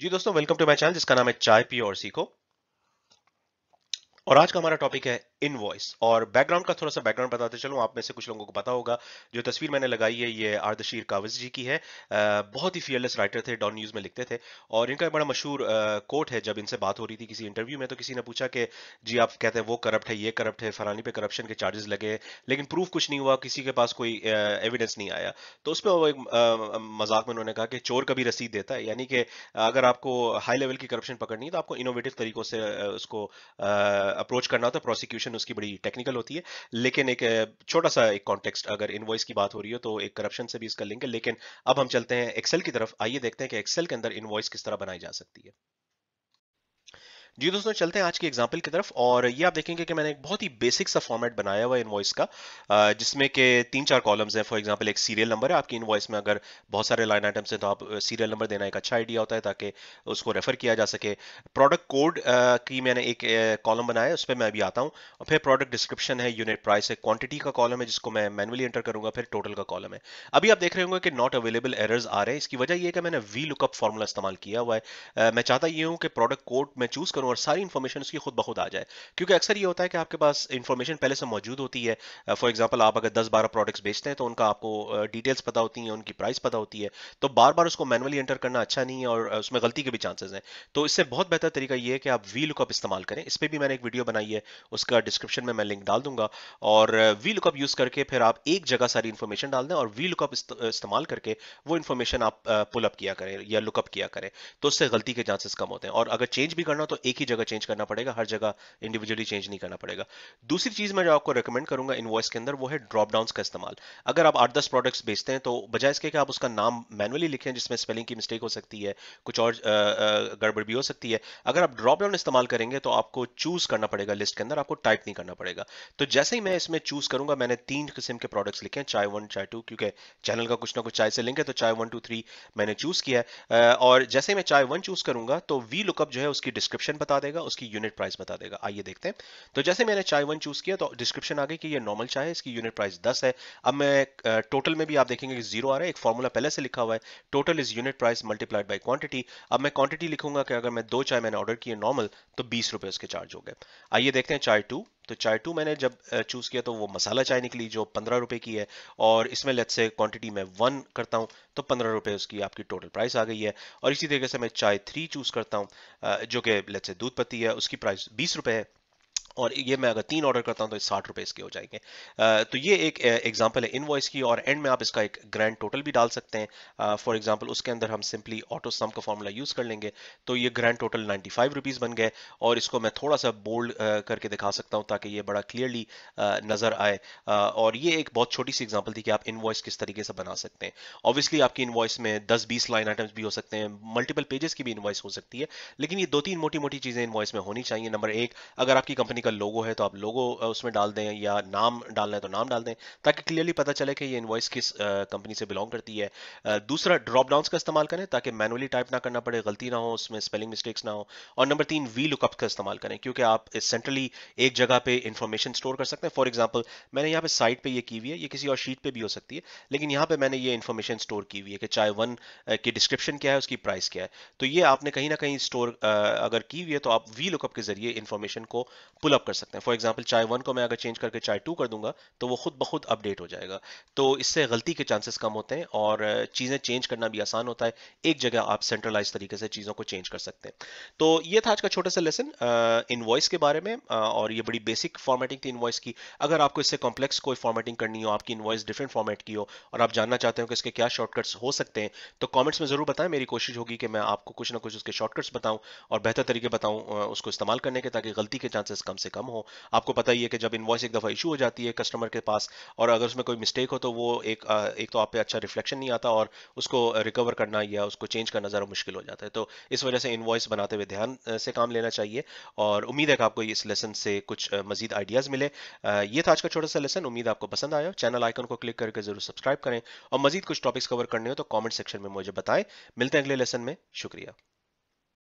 जी दोस्तों welcome to my channel जिसका नाम है चाय पी और सीखो और आज का हमारा टॉपिक है इनवॉइस और बैकग्राउंड का थोड़ा सा बैकग्राउंड बताते चलूँ आप में से कुछ लोगों को पता होगा जो तस्वीर मैंने लगाई है ये आर्दशीर कावज जी की है बहुत ही फियरलेस राइटर थे डॉन न्यूज़ में लिखते थे और इनका एक बड़ा मशहूर कोट है जब इनसे बात हो रही थी किसी इंटरव्यू में तो किसी ने पूछा कि जी आप कहते हैं वो करप्ट है ये करप्ट है फलानी पे करप्शन के चार्जेस लगे लेकिन प्रूफ कुछ नहीं हुआ किसी के पास कोई एविडेंस नहीं आया तो उस पर एक मजाक में उन्होंने कहा कि चोर कभी रसीद देता है यानी कि अगर आपको हाई लेवल की करप्शन पकड़नी है तो आपको इनोवेटिव तरीकों से उसको अप्रोच करना होता है प्रोसिक्यूशन उसकी बड़ी टेक्निकल होती है लेकिन एक छोटा सा एक कॉन्टेक्स्ट अगर इनवॉइस की बात हो रही हो तो एक करप्शन से भी इसका लिंक है लेकिन अब हम चलते हैं एक्सेल की तरफ आइए देखते हैं कि एक्सेल के अंदर इनवॉइस किस तरह बनाई जा सकती है जी दोस्तों चलते हैं आज की एग्जाम्पल की तरफ और ये आप देखेंगे कि मैंने एक बहुत ही बेसिक सा फॉर्मेट बनाया हुआ है इनवॉइस का जिसमें के तीन चार कॉलम्स हैं फॉर एग्जाम्पल एक सीरियल नंबर है आपकी इनवॉइस में अगर बहुत सारे लाइन आइटम्स हैं तो आप सीरियल नंबर देना एक अच्छा आइडिया होता है ताकि उसको रेफर किया जा सके प्रोडक्ट कोड की मैंने एक कॉलम बनाया है उस पर मैं अभी आता हूँ और फिर प्रोडक्ट डिस्क्रिप्शन है यूनिट प्राइस है क्वान्टिटी का कॉलम है जिसको मैं मैनुअली एंटर करूंगा फिर टोटल का कॉलम है अभी आप देख रहे होंगे कि नॉट अवेलेबल एरर्स आ रहे हैं इसकी वजह यह कि मैंने वी लुकअप फॉर्मूला इस्तेमाल किया हुआ है मैं चाहता ये हूँ कि प्रोडक्ट कोड मैं चूज करूँ और सारी इन्फॉर्मेशन उसकी खुद बखुद आ जाए क्योंकि अक्सर ये होता है कि आपके पास इन्फॉर्मेशन पहले से मौजूद होती है फॉर एग्जाम्पल आप अगर दस बारह प्रोडक्ट्स बेचते हैं तो उनका आपको डिटेल्स पता होती हैं उनकी प्राइस पता होती है तो बार बार उसको मैनुअली एंटर करना अच्छा नहीं है और उसमें गलती के भी चांसेज हैं तो इससे बहुत बेहतर तरीका ये है कि आप वी लुकअप इस्तेमाल करें इस पर भी मैंने एक वीडियो बनाई है उसका डिस्क्रिप्शन में मैं लिंक डाल दूंगा और वी लुकअप यूज करके फिर आप एक जगह सारी इन्फॉर्मेशन डाल दें और वी लुकअप इस्तेमाल करके वो इन्फॉर्मेशन आप पुलअप किया करें या लुकअप किया करें तो उससे गलती के चांसेस कम होते हैं और अगर चेंज भी करना तो एक एक ही जगह चेंज करना पड़ेगा हर जगह इंडिविजुअली चेंज नहीं करना पड़ेगा दूसरी चीज मैं जो आपको रिकमेंड करूंगा इनवॉइस के अंदर वो है ड्रॉप डाउन का इस्तेमाल अगर आप आठ दस प्रोडक्ट्स बेचते हैं तो बजाय इसके कि आप उसका नाम मैनुअली लिखें जिसमें स्पेलिंग की मिस्टेक हो सकती है कुछ और गड़बड़ भी हो सकती है अगर आप ड्रॉप डाउन इस्तेमाल करेंगे तो आपको चूज करना पड़ेगा लिस्ट के अंदर आपको टाइप नहीं करना पड़ेगा तो जैसे ही मैं इसमें चूज करूंगा मैंने तीन किस्म के प्रोडक्ट्स लिखे हैं चाय वन चाय टू क्योंकि चैनल का कुछ ना कुछ चाय से लिंक है तो चाय वन टू थ्री मैंने चूज किया है और जैसे मैं चाय वन चूज करूंगा तो वी लुकअप जो है उसकी डिस्क्रिप्शन बता देगा उसकी यूनिट प्राइस बता देगा आइए देखते हैं तो जैसे मैंने चाय वन चूज किया तो डिस्क्रिप्शन आ गई कि ये नॉर्मल चाय है इसकी यूनिट प्राइस दस है अब मैं टोटल में भी आप देखेंगे जीरो आ रहा है एक फॉर्मूला पहले से लिखा हुआ है total is unit price multiplied by quantity अब मैं क्वांटिटी लिखूंगा कि अगर मैं दो चाय मैंने ऑर्डर किए नॉर्मल तो बीस रुपए उसके चार्ज हो गए आइए देखते हैं चाय टू तो चाय टू तो मैंने जब चूज़ किया तो वो मसाला चाय निकली जो पंद्रह रुपये की है और इसमें लेट से क्वांटिटी मैं वन करता हूँ तो पंद्रह रुपये उसकी आपकी टोटल प्राइस आ गई है और इसी तरीके से मैं चाय थ्री चूज़ करता हूँ जो कि लेट से दूध पत्ती है उसकी प्राइस बीस रुपये है और ये मैं अगर तीन ऑर्डर करता हूँ तो साठ रुपए इसके हो जाएंगे तो ये एक एग्जांपल है इनवॉइस की और एंड में आप इसका एक ग्रैंड टोटल भी डाल सकते हैं फॉर एग्जांपल उसके अंदर हम सिंपली ऑटो सम का फॉर्मूला यूज कर लेंगे तो ये ग्रैंड टोटल नाइन्टी फाइव बन गए और इसको मैं थोड़ा सा बोल्ड करके दिखा सकता हूँ ताकि ये बड़ा क्लियरली नजर आए और ये एक बहुत छोटी सी एग्जाम्पल थी कि आप इनवॉइस किस तरीके से बना सकते हैं ऑब्वियसली आपकी इनवॉइस में दस बीस लाइन आइटम्स भी हो सकते हैं मल्टीपल पेजेस की भी इनवॉइस हो सकती है लेकिन ये दो तीन मोटी मोटी चीजें इनवॉइस में होनी चाहिए नंबर एक अगर आपकी कंपनी का लोगो है तो आप लोगो उसमें डाल दें या नाम डालना है तो नाम डाल दें ताकि क्लियरली पता चले कि ये इन्वाइस किस कंपनी से बिलोंग करती है दूसरा ड्रॉप डाउन का इस्तेमाल करें ताकि मैनुअली टाइप ना करना पड़े गलती ना हो उसमें स्पेलिंग मिस्टेक्स ना हो और नंबर तीन वी लुकअप का इस्तेमाल करें क्योंकि आप सेंट्रली एक जगह पर इंफॉर्मेशन स्टोर कर सकते हैं फॉर एग्जाम्पल मैंने यहाँ पे साइट पर यह की हुई है ये किसी और शीट पर भी हो सकती है लेकिन यहाँ पे मैंने ये इन्फॉर्मेशन स्टोर की हुई है कि चाय वन की डिस्क्रिप्शन क्या है उसकी प्राइस क्या है तो ये आपने कहीं ना कहीं स्टोर अगर की हुई है तो आप वी लुकअप के जरिए इन्फॉर्मेशन को पुल अप कर सकते हैं फॉर एग्जाम्पल चाय वन को मैं अगर चेंज करके चाय टू कर दूंगा तो वो खुद ब खुद अपडेट हो जाएगा तो इससे गलती के चांसेस कम होते हैं और चीज़ें चेंज करना भी आसान होता है एक जगह आप सेंट्रलाइज तरीके से चीज़ों को चेंज कर सकते हैं तो ये था आज का छोटा सा लेसन इनवॉइस के बारे में और ये बड़ी बेसिक फॉर्मेटिंग थी इनवॉइस की अगर आपको इससे कॉम्प्लेक्स कोई फॉर्मेटिंग करनी हो आपकी इनवॉइस डिफरेंट फॉर्मेट की हो और आप जानना चाहते हो कि इसके क्या शॉर्टकट्स हो सकते हैं तो कॉमेंट्स में ज़रूर बताएं मेरी कोशिश होगी कि मैं आपको कुछ ना कुछ उसके शॉर्टकट्स बताऊँ और बेहतर तरीके बताऊँ उसको इस्तेमाल करने के ताकि गलती के चांसेस कम से से कम हो आपको पता ही है कि जब इन्वॉइस एक दफ़ा इशू हो जाती है कस्टमर के पास और अगर उसमें कोई मिस्टेक हो तो वो एक एक तो आप पे अच्छा रिफ्लेक्शन नहीं आता और उसको रिकवर करना या उसको चेंज करना ज़रा मुश्किल हो जाता है तो इस वजह से इन्वॉइस बनाते हुए ध्यान से काम लेना चाहिए और उम्मीद है कि आपको इस लेसन से कुछ मजीद आइडियाज़ मिले ये था आज का छोटा सा लेसन उम्मीद आपको पसंद आया चैनल आइकन को क्लिक करके जरूर सब्सक्राइब करें और मजीद कुछ टॉपिक्स कवर करने हो तो कॉमेंट सेक्शन में मुझे बताएं मिलते हैं अगले लेसन में शुक्रिया